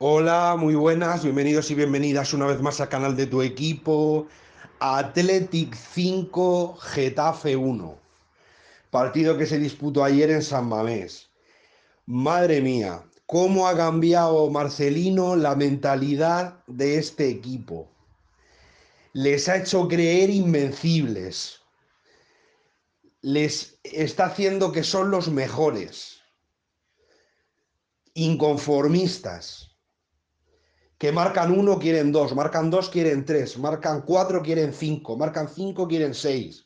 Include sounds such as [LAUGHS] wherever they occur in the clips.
Hola, muy buenas, bienvenidos y bienvenidas una vez más al canal de tu equipo, Athletic 5, Getafe 1. Partido que se disputó ayer en San Mamés. Madre mía, cómo ha cambiado Marcelino la mentalidad de este equipo. Les ha hecho creer invencibles. Les está haciendo que son los mejores. Inconformistas que marcan uno, quieren dos, marcan dos, quieren tres, marcan cuatro, quieren cinco, marcan cinco, quieren seis.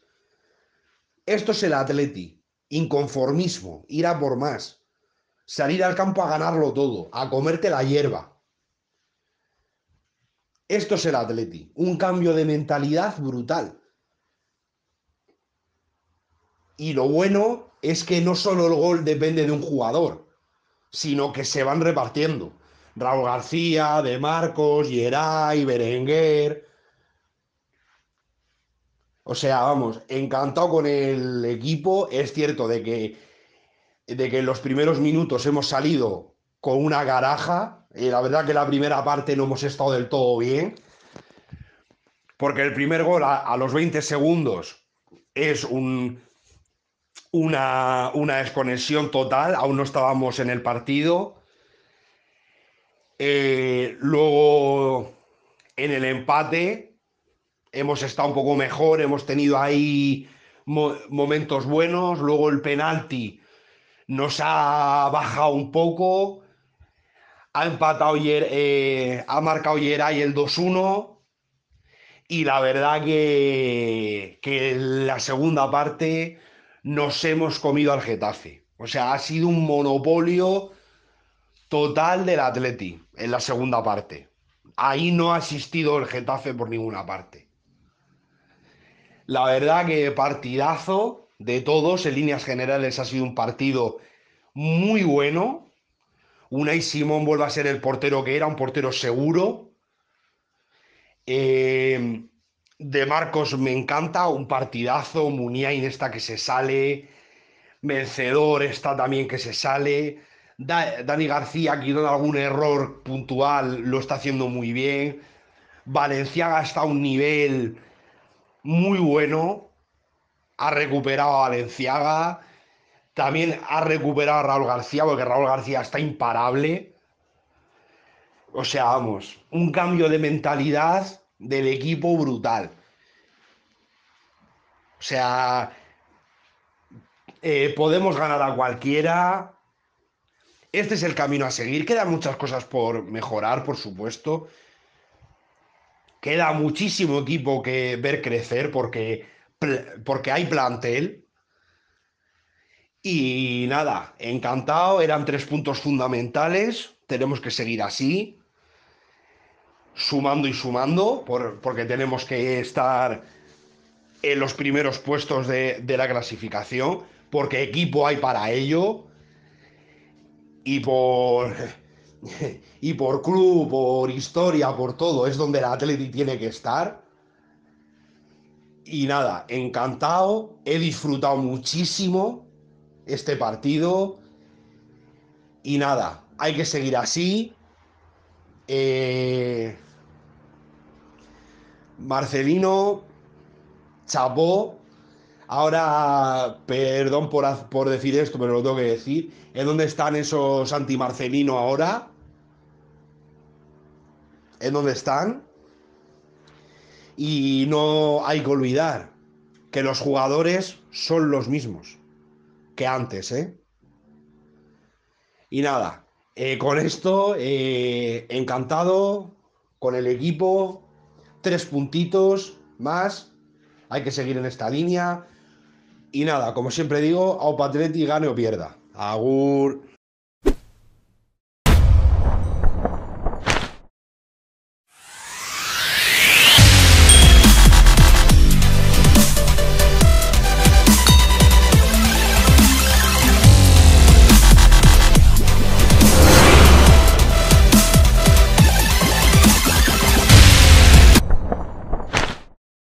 Esto es el atleti, inconformismo, ir a por más, salir al campo a ganarlo todo, a comerte la hierba. Esto es el atleti, un cambio de mentalidad brutal. Y lo bueno es que no solo el gol depende de un jugador, sino que se van repartiendo. Raúl García, De Marcos, Yeray, Berenguer. O sea, vamos, encantado con el equipo. Es cierto de que, de que en los primeros minutos hemos salido con una garaja. Y eh, la verdad que la primera parte no hemos estado del todo bien. Porque el primer gol a, los 20 segundos es una, una desconexión total. Aún no estábamos en el partido. Eh, luego, en el empate, hemos estado un poco mejor, hemos tenido ahí momentos buenos, luego el penalti nos ha bajado un poco, ha empatado ayer, eh, ha marcado Yeray el 2-1 y la verdad que, que la segunda parte nos hemos comido al Getafe. O sea, ha sido un monopolio total del Atleti en la segunda parte. Ahí no ha asistido el Getafe por ninguna parte. La verdad que partidazo de todos, en líneas generales ha sido un partido muy bueno. Una y Simón vuelve a ser el portero que era, un portero seguro. Eh, de Marcos me encanta, un partidazo, Muniain está que se sale, Vencedor está también que se sale. Dani García, quitando algún error puntual, lo está haciendo muy bien. Valenciaga está a un nivel muy bueno. Ha recuperado a Valenciaga. También ha recuperado a Raúl García, porque Raúl García está imparable. O sea, vamos, un cambio de mentalidad del equipo brutal. O sea, eh, podemos ganar a cualquiera. Este es el camino a seguir. Quedan muchas cosas por mejorar, por supuesto. Queda muchísimo equipo que ver crecer porque, porque hay plantel. Y nada, encantado. Eran tres puntos fundamentales. Tenemos que seguir así sumando y sumando, porque tenemos que estar en los primeros puestos de, de, la clasificación, porque equipo hay para ello y por [LAUGHS] y por club, por historia, por todo, es donde el Atleti tiene que estar. Y nada, encantado, he disfrutado muchísimo este partido. Y nada, hay que seguir así. Eh, Marcelino, chapó, Ahora, perdón por, decir esto, pero lo tengo que decir. ¿En dónde están esos anti-Marcelino ahora? ¿En dónde están? Y no hay que olvidar que los jugadores son los mismos que antes, ¿eh? Y nada, eh, con esto, eh, encantado con el equipo, tres puntitos más, hay que seguir en esta línea, y nada, como siempre digo, a y gane o pierda. Agur.